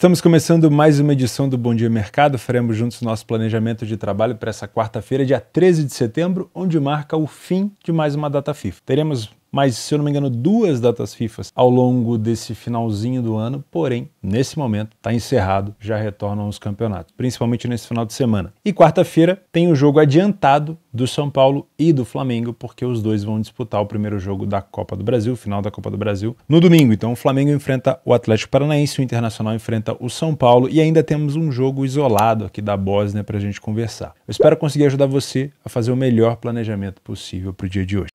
Estamos começando mais uma edição do Bom Dia Mercado. Faremos juntos nosso planejamento de trabalho para essa quarta-feira, dia 13 de setembro, onde marca o fim de mais uma data FIFA. Teremos mas, se eu não me engano, duas datas FIFA ao longo desse finalzinho do ano, porém, nesse momento, está encerrado, já retornam os campeonatos, principalmente nesse final de semana. E quarta-feira tem o jogo adiantado do São Paulo e do Flamengo, porque os dois vão disputar o primeiro jogo da Copa do Brasil, final da Copa do Brasil, no domingo. Então, o Flamengo enfrenta o Atlético Paranaense, o Internacional enfrenta o São Paulo e ainda temos um jogo isolado aqui da Bósnia para a gente conversar. Eu espero conseguir ajudar você a fazer o melhor planejamento possível para o dia de hoje.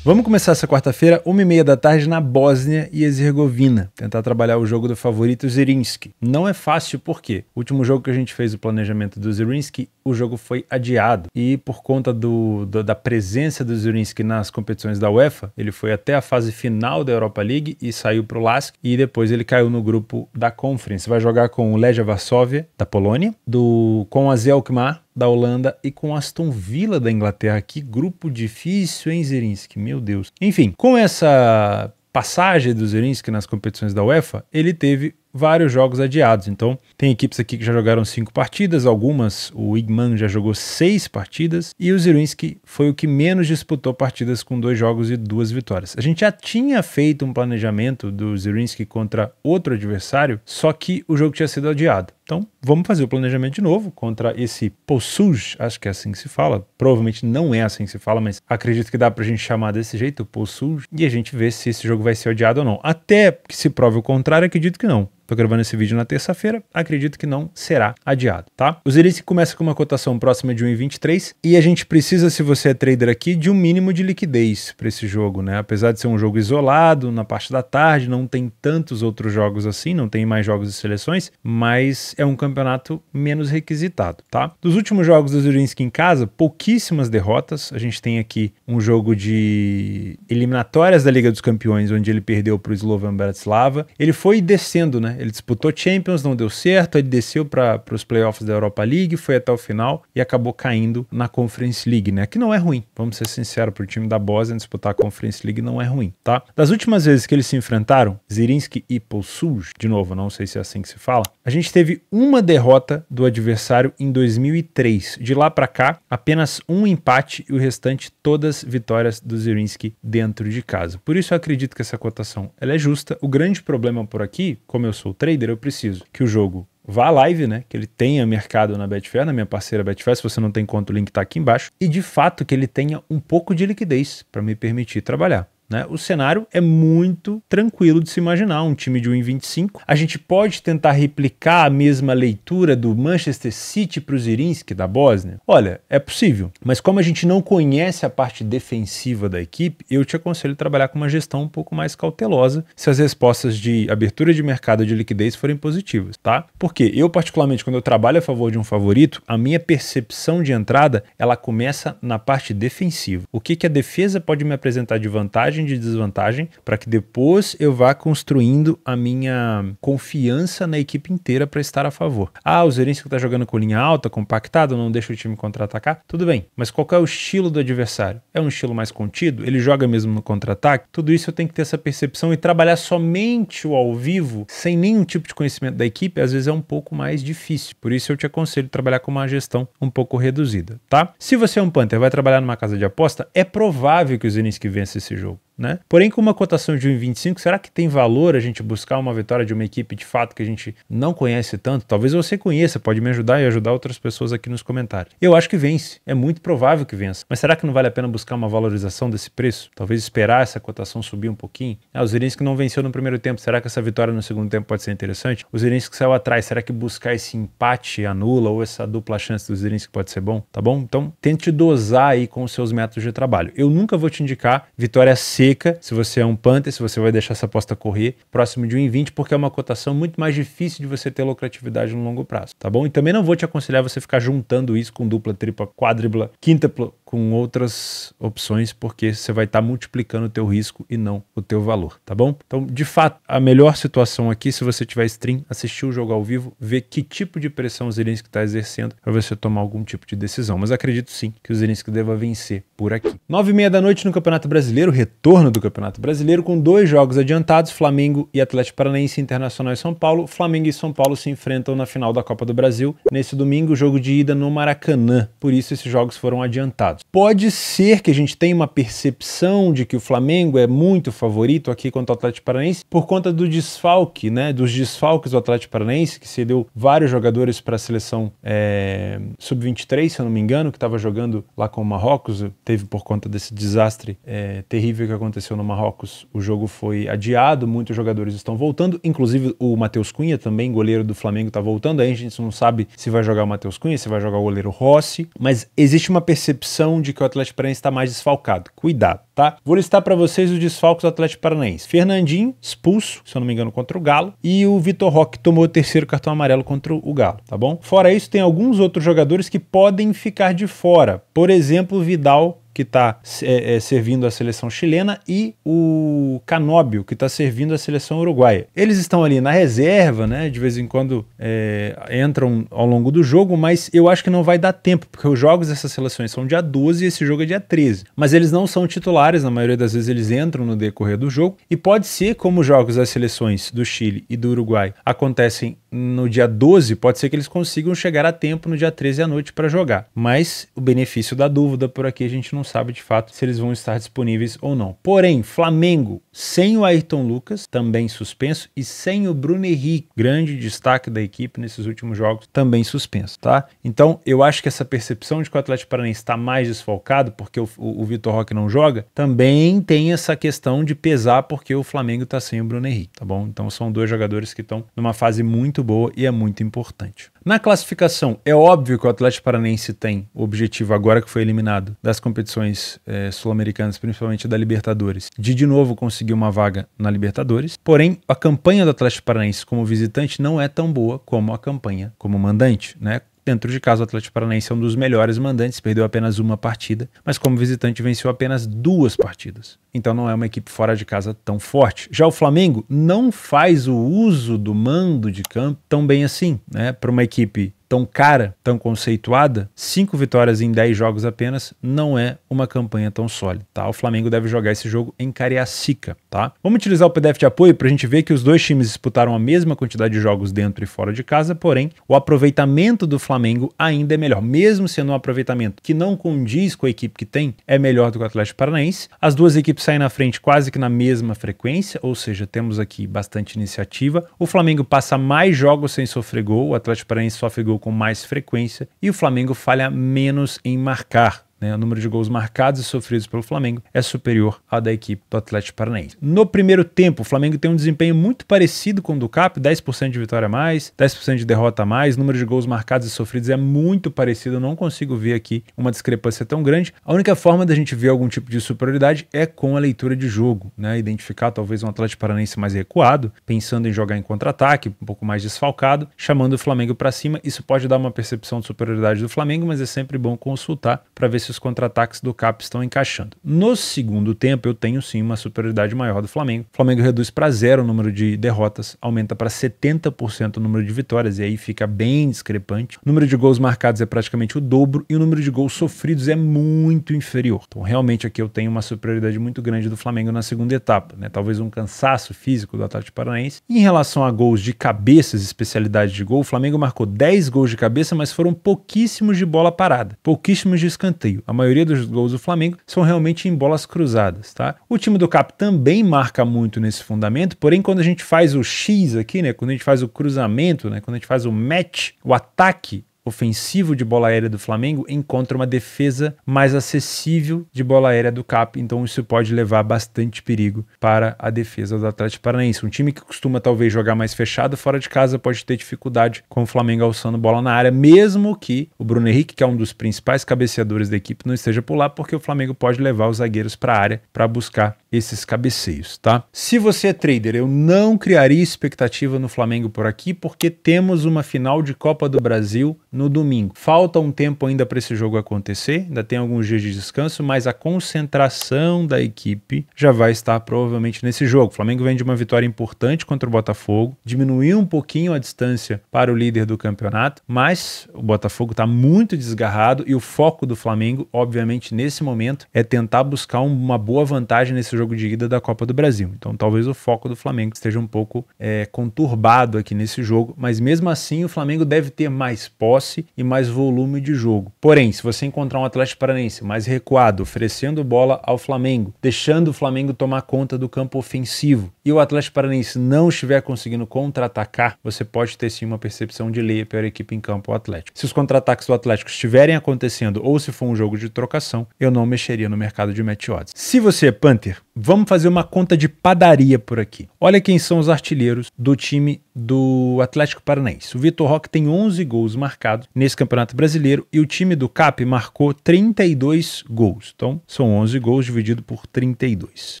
Vamos começar essa quarta-feira, uma e meia da tarde, na Bósnia e Herzegovina, tentar trabalhar o jogo do favorito Zirinski. Não é fácil, por quê? O último jogo que a gente fez o planejamento do Zirinski o jogo foi adiado. E por conta do, do, da presença do Zurinski nas competições da UEFA, ele foi até a fase final da Europa League e saiu para o Lask. E depois ele caiu no grupo da Conference. Vai jogar com o Legia Varsóvia, da Polônia, do, com a Zelkmar, da Holanda e com Aston Villa da Inglaterra. Que grupo difícil, hein, Zerinski? Meu Deus. Enfim, com essa passagem do Zerinski nas competições da UEFA, ele teve vários jogos adiados. Então, tem equipes aqui que já jogaram cinco partidas, algumas o Igman já jogou seis partidas e o Zirinski foi o que menos disputou partidas com dois jogos e duas vitórias. A gente já tinha feito um planejamento do Zirinski contra outro adversário, só que o jogo tinha sido adiado. Então, vamos fazer o planejamento de novo contra esse Posuj, acho que é assim que se fala. Provavelmente não é assim que se fala, mas acredito que dá pra gente chamar desse jeito, Posuj, e a gente vê se esse jogo vai ser odiado ou não. Até que se prove o contrário, acredito que não. Estou gravando esse vídeo na terça-feira, acredito que não será adiado, tá? O Zerice começa com uma cotação próxima de 1,23 e a gente precisa, se você é trader aqui, de um mínimo de liquidez para esse jogo, né? Apesar de ser um jogo isolado, na parte da tarde, não tem tantos outros jogos assim, não tem mais jogos de seleções, mas é um campeonato menos requisitado, tá? Dos últimos jogos do Zerinsky em casa, pouquíssimas derrotas. A gente tem aqui um jogo de eliminatórias da Liga dos Campeões, onde ele perdeu para o Slovan Bratislava. Ele foi descendo, né? Ele disputou Champions, não deu certo, ele desceu para os playoffs da Europa League, foi até o final e acabou caindo na Conference League, né? Que não é ruim, vamos ser sinceros, para o time da Bosnia disputar a Conference League não é ruim, tá? Das últimas vezes que eles se enfrentaram, Zirinski e Polsuj, de novo, não sei se é assim que se fala, a gente teve uma derrota do adversário em 2003. De lá para cá, apenas um empate e o restante todas vitórias do Zirinski dentro de casa. Por isso eu acredito que essa cotação ela é justa. O grande problema por aqui, como eu sou sou trader, eu preciso que o jogo vá à live, né? Que ele tenha mercado na Betfair, na minha parceira Betfair. Se você não tem conta, o link está aqui embaixo. E de fato que ele tenha um pouco de liquidez para me permitir trabalhar. Né? O cenário é muito tranquilo de se imaginar, um time de 1,25. A gente pode tentar replicar a mesma leitura do Manchester City para o Zirinski da Bósnia? Olha, é possível, mas como a gente não conhece a parte defensiva da equipe, eu te aconselho a trabalhar com uma gestão um pouco mais cautelosa se as respostas de abertura de mercado de liquidez forem positivas, tá? Porque eu particularmente quando eu trabalho a favor de um favorito, a minha percepção de entrada, ela começa na parte defensiva. O que que a defesa pode me apresentar de vantagem vantagem de desvantagem, para que depois eu vá construindo a minha confiança na equipe inteira para estar a favor. Ah, o Zerenski está jogando com linha alta, compactado, não deixa o time contra-atacar. Tudo bem, mas qual é o estilo do adversário? É um estilo mais contido? Ele joga mesmo no contra-ataque? Tudo isso eu tenho que ter essa percepção e trabalhar somente o ao vivo, sem nenhum tipo de conhecimento da equipe, às vezes é um pouco mais difícil. Por isso eu te aconselho a trabalhar com uma gestão um pouco reduzida, tá? Se você é um Panther, vai trabalhar numa casa de aposta, é provável que o Zelinski vença esse jogo né? Porém, com uma cotação de 1,25, será que tem valor a gente buscar uma vitória de uma equipe de fato que a gente não conhece tanto? Talvez você conheça, pode me ajudar e ajudar outras pessoas aqui nos comentários. Eu acho que vence, é muito provável que vença. Mas será que não vale a pena buscar uma valorização desse preço? Talvez esperar essa cotação subir um pouquinho? Ah, o Zirinski não venceu no primeiro tempo, será que essa vitória no segundo tempo pode ser interessante? O Zirinski saiu atrás, será que buscar esse empate anula ou essa dupla chance do Zirinski pode ser bom? Tá bom? Então, tente dosar aí com os seus métodos de trabalho. Eu nunca vou te indicar vitória cedo fica, se você é um Panther, se você vai deixar essa aposta correr próximo de 1,20, porque é uma cotação muito mais difícil de você ter lucratividade no longo prazo, tá bom? E também não vou te aconselhar você ficar juntando isso com dupla, tripla, quádrupla, quíntupla, com outras opções, porque você vai estar tá multiplicando o teu risco e não o teu valor, tá bom? Então, de fato, a melhor situação aqui, se você tiver stream, assistir o jogo ao vivo, ver que tipo de pressão o Zelensky está exercendo para é você tomar algum tipo de decisão. Mas acredito sim que o Zelensky deva vencer por aqui. Nove e meia da noite no Campeonato Brasileiro, retorno turno do Campeonato Brasileiro, com dois jogos adiantados, Flamengo e Atlético Paranaense Internacional e São Paulo. Flamengo e São Paulo se enfrentam na final da Copa do Brasil nesse domingo, jogo de ida no Maracanã. Por isso esses jogos foram adiantados. Pode ser que a gente tenha uma percepção de que o Flamengo é muito favorito aqui contra o Atlético Paranaense por conta do desfalque, né? Dos desfalques do Atlético Paranaense, que cedeu vários jogadores para a seleção é, eh, sub-23, se eu não me engano, que estava jogando lá com o Marrocos, teve por conta desse desastre é, terrível que aconteceu aconteceu no Marrocos, o jogo foi adiado, muitos jogadores estão voltando, inclusive o Matheus Cunha também, goleiro do Flamengo, está voltando. Aí a gente não sabe se vai jogar o Matheus Cunha, se vai jogar o goleiro Rossi, mas existe uma percepção de que o Atlético Paranaense está mais desfalcado. Cuidado, tá? Vou listar para vocês os desfalques do Atlético Paranaense. Fernandinho, expulso, se eu não me engano, contra o Galo, e o Vitor Roque tomou o terceiro cartão amarelo contra o Galo, tá bom? Fora isso, tem alguns outros jogadores que podem ficar de fora. Por exemplo, Vidal que está é, é, servindo a seleção chilena, e o Canóbio, que está servindo a seleção uruguaia. Eles estão ali na reserva, né? De vez em quando é, entram ao longo do jogo, mas eu acho que não vai dar tempo, porque os jogos dessas seleções são dia 12 e esse jogo é dia 13. Mas eles não são titulares, na maioria das vezes eles entram no decorrer do jogo, e pode ser como os jogos das seleções do Chile e do Uruguai acontecem no dia 12, pode ser que eles consigam chegar a tempo no dia 13 à noite para jogar. Mas o benefício da dúvida por aqui a gente não sabe de fato se eles vão estar disponíveis ou não. Porém, Flamengo sem o Ayrton Lucas, também suspenso, e sem o Bruno Henrique, grande destaque da equipe nesses últimos jogos, também suspenso, tá? Então, eu acho que essa percepção de que o Atlético Paranaense está mais desfalcado porque o, o, o Vitor Roque não joga, também tem essa questão de pesar porque o Flamengo está sem o Bruno Henrique, tá bom? Então, são dois jogadores que estão numa fase muito muito boa e é muito importante. Na classificação, é óbvio que o Atlético Paranense tem o objetivo, agora que foi eliminado das competições é, sul-americanas, principalmente da Libertadores, de de novo conseguir uma vaga na Libertadores. Porém, a campanha do Atlético Paranaense como visitante não é tão boa como a campanha como mandante, né? Dentro de casa, o Atlético Paranaense é um dos melhores mandantes, perdeu apenas uma partida, mas como visitante venceu apenas duas partidas. Então não é uma equipe fora de casa tão forte. Já o Flamengo não faz o uso do mando de campo tão bem assim, né? Para uma equipe tão cara, tão conceituada, cinco vitórias em 10 jogos apenas não é uma campanha tão sólida, tá? O Flamengo deve jogar esse jogo em Cariacica, tá? Vamos utilizar o PDF de apoio para a gente ver que os dois times disputaram a mesma quantidade de jogos dentro e fora de casa, porém, o aproveitamento do Flamengo ainda é melhor, mesmo sendo um aproveitamento que não condiz com a equipe que tem, é melhor do que o Atlético Paranaense. As duas equipes saem na frente quase que na mesma frequência, ou seja, temos aqui bastante iniciativa. O Flamengo passa mais jogos sem sofrer gol, o Atlético Paranaense sofre gol com mais frequência e o Flamengo falha menos em marcar. Né? O número de gols marcados e sofridos pelo Flamengo é superior ao da equipe do Atlético Paranaense. No primeiro tempo, o Flamengo tem um desempenho muito parecido com o do CAP, 10% de vitória a mais, 10% de derrota a mais, número de gols marcados e sofridos é muito parecido, eu não consigo ver aqui uma discrepância tão grande. A única forma da gente ver algum tipo de superioridade é com a leitura de jogo, né? Identificar talvez um Atlético Paranaense mais recuado, pensando em jogar em contra-ataque, um pouco mais desfalcado, chamando o Flamengo para cima. Isso pode dar uma percepção de superioridade do Flamengo, mas é sempre bom consultar para ver se os esses contra-ataques do CAP estão encaixando. No segundo tempo, eu tenho sim uma superioridade maior do Flamengo. O Flamengo reduz para zero o número de derrotas, aumenta para 70% o número de vitórias, e aí fica bem discrepante. O número de gols marcados é praticamente o dobro, e o número de gols sofridos é muito inferior. Então, realmente, aqui eu tenho uma superioridade muito grande do Flamengo na segunda etapa, né? Talvez um cansaço físico do Atlético Paranaense. E em relação a gols de cabeças, especialidade de gol, o Flamengo marcou 10 gols de cabeça, mas foram pouquíssimos de bola parada, pouquíssimos de escanteio meio. A maioria dos gols do Flamengo são realmente em bolas cruzadas, tá? O time do Cap também marca muito nesse fundamento, porém quando a gente faz o X aqui, né, quando a gente faz o cruzamento, né, quando a gente faz o match, o ataque ofensivo de bola aérea do Flamengo encontra uma defesa mais acessível de bola aérea do CAP, então isso pode levar bastante perigo para a defesa do Atlético Paranaense. Um time que costuma talvez jogar mais fechado fora de casa pode ter dificuldade com o Flamengo alçando bola na área, mesmo que o Bruno Henrique, que é um dos principais cabeceadores da equipe, não esteja por lá, porque o Flamengo pode levar os zagueiros para a área para buscar esses cabeceios, tá? Se você é trader, eu não criaria expectativa no Flamengo por aqui, porque temos uma final de Copa do Brasil no domingo. Falta um tempo ainda para esse jogo acontecer, ainda tem alguns dias de descanso, mas a concentração da equipe já vai estar provavelmente nesse jogo. O Flamengo vem de uma vitória importante contra o Botafogo, diminuiu um pouquinho a distância para o líder do campeonato, mas o Botafogo está muito desgarrado e o foco do Flamengo, obviamente, nesse momento é tentar buscar uma boa vantagem nesse jogo jogo de ida da Copa do Brasil. Então talvez o foco do Flamengo esteja um pouco é, conturbado aqui nesse jogo, mas mesmo assim o Flamengo deve ter mais posse e mais volume de jogo. Porém, se você encontrar um Atlético Paranense mais recuado, oferecendo bola ao Flamengo, deixando o Flamengo tomar conta do campo ofensivo e o Atlético Paranense não estiver conseguindo contra-atacar, você pode ter sim uma percepção de leia pela equipe em campo o Atlético. Se os contra-ataques do Atlético estiverem acontecendo ou se for um jogo de trocação, eu não mexeria no mercado de match odds. Se você é Panther, Vamos fazer uma conta de padaria por aqui. Olha quem são os artilheiros do time do Atlético Paranaense. O Vitor Roque tem 11 gols marcados nesse Campeonato Brasileiro e o time do CAP marcou 32 gols. Então, são 11 gols dividido por 32.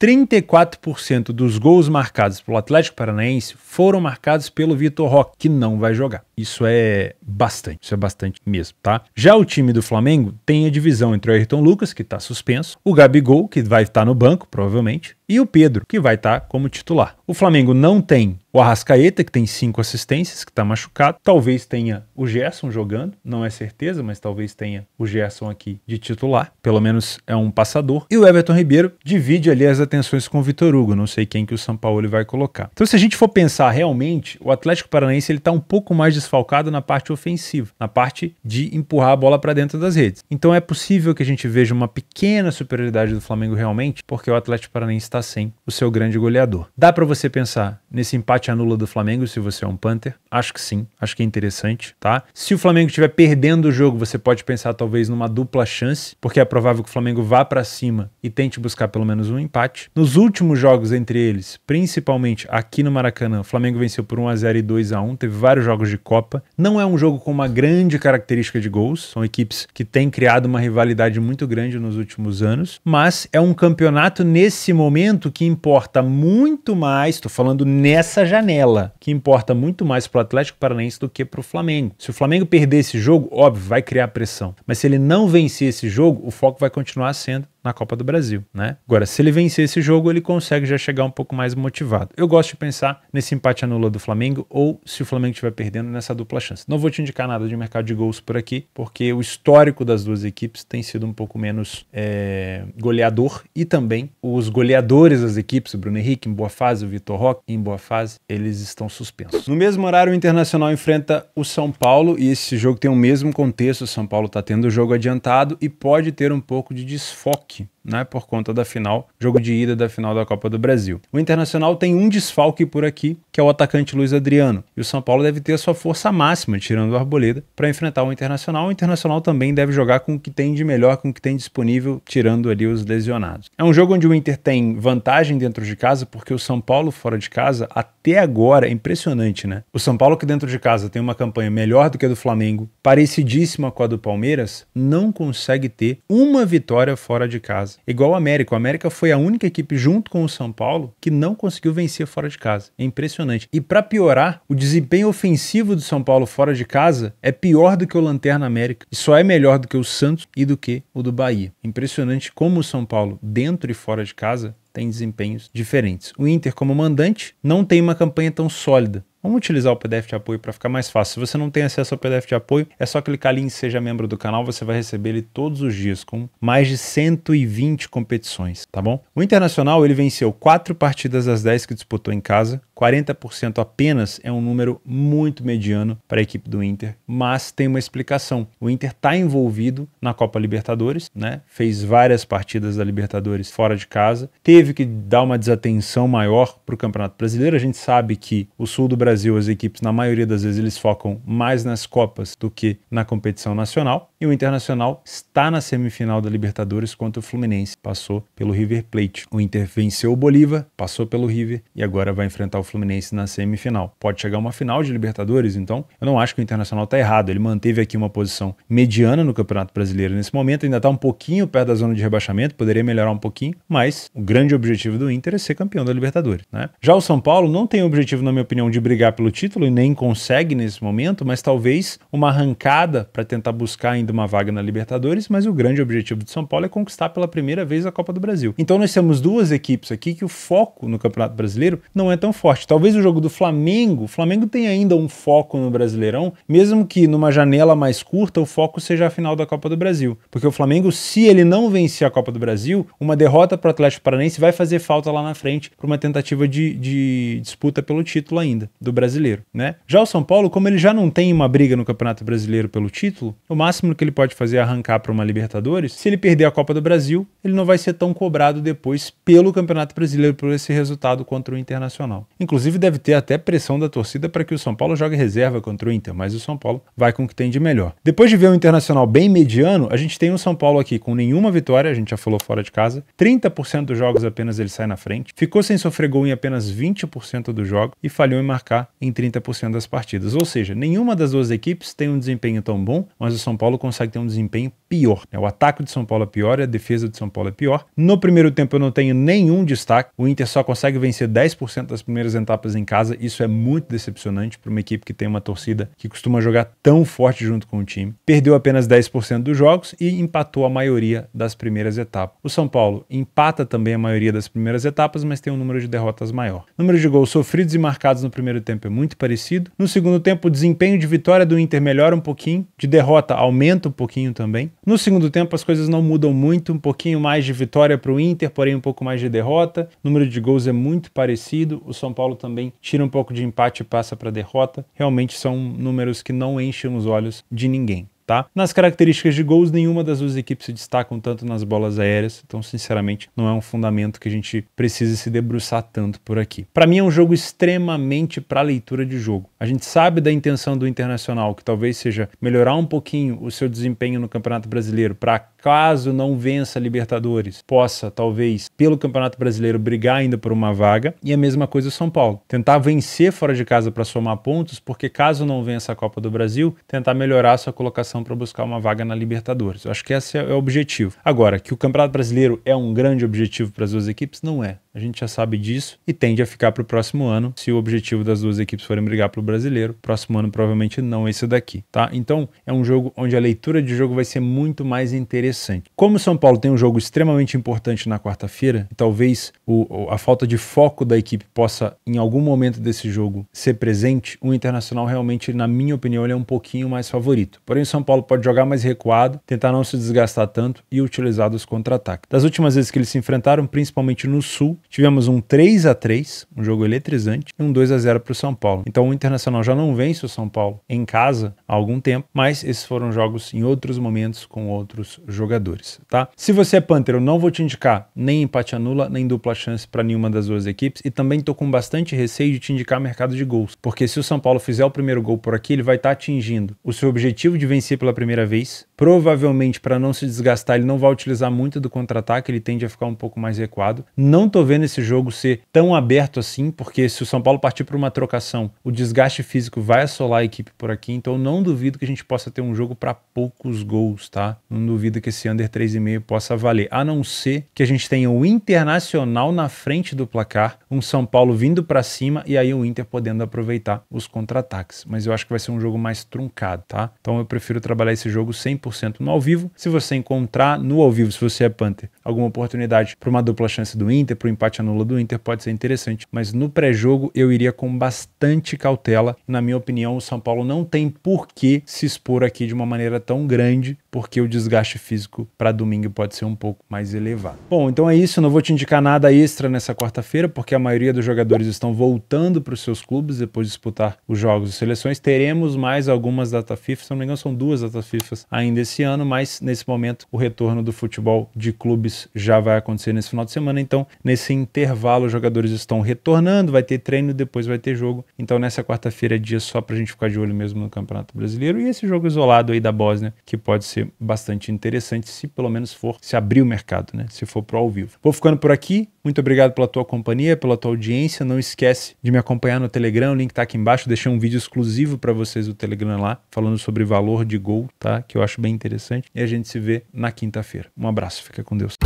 34% dos gols marcados pelo Atlético Paranaense foram marcados pelo Vitor Roque, que não vai jogar. Isso é bastante, isso é bastante mesmo, tá? Já o time do Flamengo tem a divisão entre o Ayrton Lucas, que está suspenso, o Gabigol, que vai estar tá no banco, provavelmente, provavelmente e o Pedro, que vai estar tá como titular. O Flamengo não tem o Arrascaeta, que tem cinco assistências, que está machucado. Talvez tenha o Gerson jogando, não é certeza, mas talvez tenha o Gerson aqui de titular. Pelo menos é um passador. E o Everton Ribeiro divide ali as atenções com o Vitor Hugo. Não sei quem que o São Paulo vai colocar. Então, se a gente for pensar realmente, o Atlético Paranaense ele está um pouco mais desfalcado na parte ofensiva, na parte de empurrar a bola para dentro das redes. Então, é possível que a gente veja uma pequena superioridade do Flamengo realmente, porque o Atlético Paranaense está está sem o seu grande goleador. Dá para você pensar nesse empate anula do Flamengo se você é um Panther, Acho que sim, acho que é interessante, tá? Se o Flamengo estiver perdendo o jogo, você pode pensar talvez numa dupla chance, porque é provável que o Flamengo vá para cima e tente buscar pelo menos um empate. Nos últimos jogos entre eles, principalmente aqui no Maracanã, o Flamengo venceu por 1 a 0 e 2 a 1, teve vários jogos de Copa. Não é um jogo com uma grande característica de gols, são equipes que têm criado uma rivalidade muito grande nos últimos anos, mas é um campeonato nesse momento que importa muito mais, estou falando nessa janela, que importa muito mais para para o Atlético Paranaense do que para o Flamengo. Se o Flamengo perder esse jogo, óbvio, vai criar pressão. Mas se ele não vencer esse jogo, o foco vai continuar sendo na Copa do Brasil, né? Agora, se ele vencer esse jogo, ele consegue já chegar um pouco mais motivado. Eu gosto de pensar nesse empate a nula do Flamengo ou se o Flamengo estiver perdendo nessa dupla chance. Não vou te indicar nada de mercado de gols por aqui, porque o histórico das duas equipes tem sido um pouco menos é, goleador e também os goleadores das equipes, o Bruno Henrique em boa fase, o Vitor Roque em boa fase, eles estão suspensos. No mesmo horário, o Internacional enfrenta o São Paulo e esse jogo tem o mesmo contexto. O São Paulo está tendo o jogo adiantado e pode ter um pouco de desfoque удачи! né, por conta da final, jogo de ida da final da Copa do Brasil. O Internacional tem um desfalque por aqui, que é o atacante Luiz Adriano, e o São Paulo deve ter a sua força máxima, tirando o Arboleda, para enfrentar o Internacional. O Internacional também deve jogar com o que tem de melhor, com o que tem disponível, tirando ali os lesionados. É um jogo onde o Inter tem vantagem dentro de casa, porque o São Paulo fora de casa, até agora, é impressionante, né? O São Paulo que dentro de casa tem uma campanha melhor do que a do Flamengo, parecidíssima com a do Palmeiras, não consegue ter uma vitória fora de casa Igual o América. O América foi a única equipe, junto com o São Paulo, que não conseguiu vencer fora de casa. É impressionante. E para piorar, o desempenho ofensivo do São Paulo fora de casa é pior do que o Lanterna América. E só é melhor do que o Santos e do que o do Bahia. Impressionante como o São Paulo, dentro e fora de casa, tem desempenhos diferentes. O Inter, como mandante, não tem uma campanha tão sólida. Vamos utilizar o PDF de apoio para ficar mais fácil. Se você não tem acesso ao PDF de apoio, é só clicar ali em Seja Membro do canal, você vai receber ele todos os dias, com mais de 120 competições, tá bom? O Internacional, ele venceu 4 partidas das 10 que disputou em casa, 40% apenas é um número muito mediano para a equipe do Inter, mas tem uma explicação. O Inter está envolvido na Copa Libertadores, né? fez várias partidas da Libertadores fora de casa, teve que dar uma desatenção maior para o Campeonato Brasileiro. A gente sabe que o sul do Brasil Brasil, as equipes, na maioria das vezes, eles focam mais nas Copas do que na competição nacional. E o Internacional está na semifinal da Libertadores contra o Fluminense. Passou pelo River Plate. O Inter venceu o Bolívar, passou pelo River e agora vai enfrentar o Fluminense na semifinal. Pode chegar uma final de Libertadores, então eu não acho que o Internacional está errado. Ele manteve aqui uma posição mediana no Campeonato Brasileiro nesse momento, ainda está um pouquinho perto da zona de rebaixamento, poderia melhorar um pouquinho, mas o grande objetivo do Inter é ser campeão da Libertadores. Né? Já o São Paulo não tem o objetivo, na minha opinião, de brigar pelo título e nem consegue nesse momento, mas talvez uma arrancada para tentar buscar ainda ainda uma vaga na Libertadores, mas o grande objetivo de São Paulo é conquistar pela primeira vez a Copa do Brasil. Então nós temos duas equipes aqui que o foco no Campeonato Brasileiro não é tão forte. Talvez o jogo do Flamengo, o Flamengo tem ainda um foco no Brasileirão, mesmo que numa janela mais curta o foco seja a final da Copa do Brasil. Porque o Flamengo, se ele não vencer a Copa do Brasil, uma derrota para o Atlético Paranaense vai fazer falta lá na frente para uma tentativa de, de, disputa pelo título ainda, do brasileiro. Né? Já o São Paulo, como ele já não tem uma briga no Campeonato Brasileiro pelo título, o máximo que ele pode fazer é arrancar para uma Libertadores. Se ele perder a Copa do Brasil, ele não vai ser tão cobrado depois pelo Campeonato Brasileiro por esse resultado contra o Internacional. Inclusive, deve ter até pressão da torcida para que o São Paulo jogue reserva contra o Inter, mas o São Paulo vai com o que tem de melhor. Depois de ver o Internacional bem mediano, a gente tem o São Paulo aqui com nenhuma vitória, a gente já falou fora de casa, 30% dos jogos apenas ele sai na frente, ficou sem sofrer gol em apenas 20% dos jogos e falhou em marcar em 30% das partidas. Ou seja, nenhuma das duas equipes tem um desempenho tão bom, mas o São Paulo consegue ter um desempenho pior. Né? O ataque de São Paulo é pior e a defesa de São Paulo é pior. No primeiro tempo eu não tenho nenhum destaque. O Inter só consegue vencer 10% das primeiras etapas em casa. Isso é muito decepcionante para uma equipe que tem uma torcida que costuma jogar tão forte junto com o time. Perdeu apenas 10% dos jogos e empatou a maioria das primeiras etapas. O São Paulo empata também a maioria das primeiras etapas, mas tem um número de derrotas maior. O número de gols sofridos e marcados no primeiro tempo é muito parecido. No segundo tempo, o desempenho de vitória do Inter melhora um pouquinho, de derrota aumenta um pouquinho também. No segundo tempo, as coisas não mudam muito, um pouquinho mais de vitória para o Inter, porém um pouco mais de derrota. O número de gols é muito parecido. O São Paulo também tira um pouco de empate e passa para derrota. Realmente são números que não enchem os olhos de ninguém tá? Nas características de gols, nenhuma das duas equipes se destacam tanto nas bolas aéreas, então sinceramente não é um fundamento que a gente precisa se debruçar tanto por aqui. Para mim é um jogo extremamente para leitura de jogo. A gente sabe da intenção do Internacional, que talvez seja melhorar um pouquinho o seu desempenho no Campeonato Brasileiro para caso não vença a Libertadores, possa talvez pelo Campeonato Brasileiro brigar ainda por uma vaga. E a mesma coisa o São Paulo, tentar vencer fora de casa para somar pontos, porque caso não vença a Copa do Brasil, tentar melhorar sua colocação para buscar uma vaga na Libertadores. Eu acho que esse é o objetivo. Agora, que o Campeonato Brasileiro é um grande objetivo para as duas equipes, não é. A gente já sabe disso e tende a ficar para o próximo ano, se o objetivo das duas equipes forem brigar pelo brasileiro. Próximo ano, provavelmente não esse daqui, tá? Então, é um jogo onde a leitura de jogo vai ser muito mais interessante. Como o São Paulo tem um jogo extremamente importante na quarta-feira, talvez o, a falta de foco da equipe possa, em algum momento desse jogo, ser presente, o Internacional realmente, na minha opinião, ele é um pouquinho mais favorito. Porém, o São Paulo pode jogar mais recuado, tentar não se desgastar tanto e utilizar dos contra-ataques. Das últimas vezes que eles se enfrentaram, principalmente no Sul, Tivemos um 3 a 3 um jogo eletrizante, e um 2 a 0 para o São Paulo. Então o Internacional já não vence o São Paulo em casa há algum tempo, mas esses foram jogos em outros momentos com outros jogadores, tá? Se você é Panther, eu não vou te indicar nem empate a nula, nem dupla chance para nenhuma das duas equipes, e também tô com bastante receio de te indicar mercado de gols, porque se o São Paulo fizer o primeiro gol por aqui, ele vai estar tá atingindo o seu objetivo de vencer pela primeira vez. Provavelmente, para não se desgastar, ele não vai utilizar muito do contra-ataque, ele tende a ficar um pouco mais recuado. Não tô vendo vendo esse jogo ser tão aberto assim, porque se o São Paulo partir para uma trocação, o desgaste físico vai assolar a equipe por aqui, então não duvido que a gente possa ter um jogo para poucos gols, tá? Não duvido que esse under 3,5 possa valer, a não ser que a gente tenha o Internacional na frente do placar, um São Paulo vindo para cima e aí o Inter podendo aproveitar os contra-ataques. Mas eu acho que vai ser um jogo mais truncado, tá? Então eu prefiro trabalhar esse jogo 100% no ao vivo. Se você encontrar no ao vivo, se você é Panther, alguma oportunidade para uma dupla chance do Inter, para o empate empate anula do Inter pode ser interessante, mas no pré-jogo eu iria com bastante cautela. Na minha opinião, o São Paulo não tem por que se expor aqui de uma maneira tão grande porque o desgaste físico para domingo pode ser um pouco mais elevado. Bom, então é isso. Não vou te indicar nada extra nessa quarta-feira, porque a maioria dos jogadores estão voltando para os seus clubes depois de disputar os jogos e seleções. Teremos mais algumas data FIFA, se não me engano, são duas data FIFAs ainda esse ano, mas nesse momento o retorno do futebol de clubes já vai acontecer nesse final de semana. Então, nesse intervalo, os jogadores estão retornando, vai ter treino, depois vai ter jogo. Então, nessa quarta-feira é dia só para a gente ficar de olho mesmo no Campeonato Brasileiro e esse jogo isolado aí da Bósnia, que pode ser ser bastante interessante se pelo menos for se abrir o mercado, né? Se for pro ao vivo. Vou ficando por aqui. Muito obrigado pela tua companhia, pela tua audiência. Não esquece de me acompanhar no Telegram, o link tá aqui embaixo. Deixei um vídeo exclusivo para vocês do Telegram lá, falando sobre valor de gol, tá? Que eu acho bem interessante. E a gente se vê na quinta-feira. Um abraço, fica com Deus.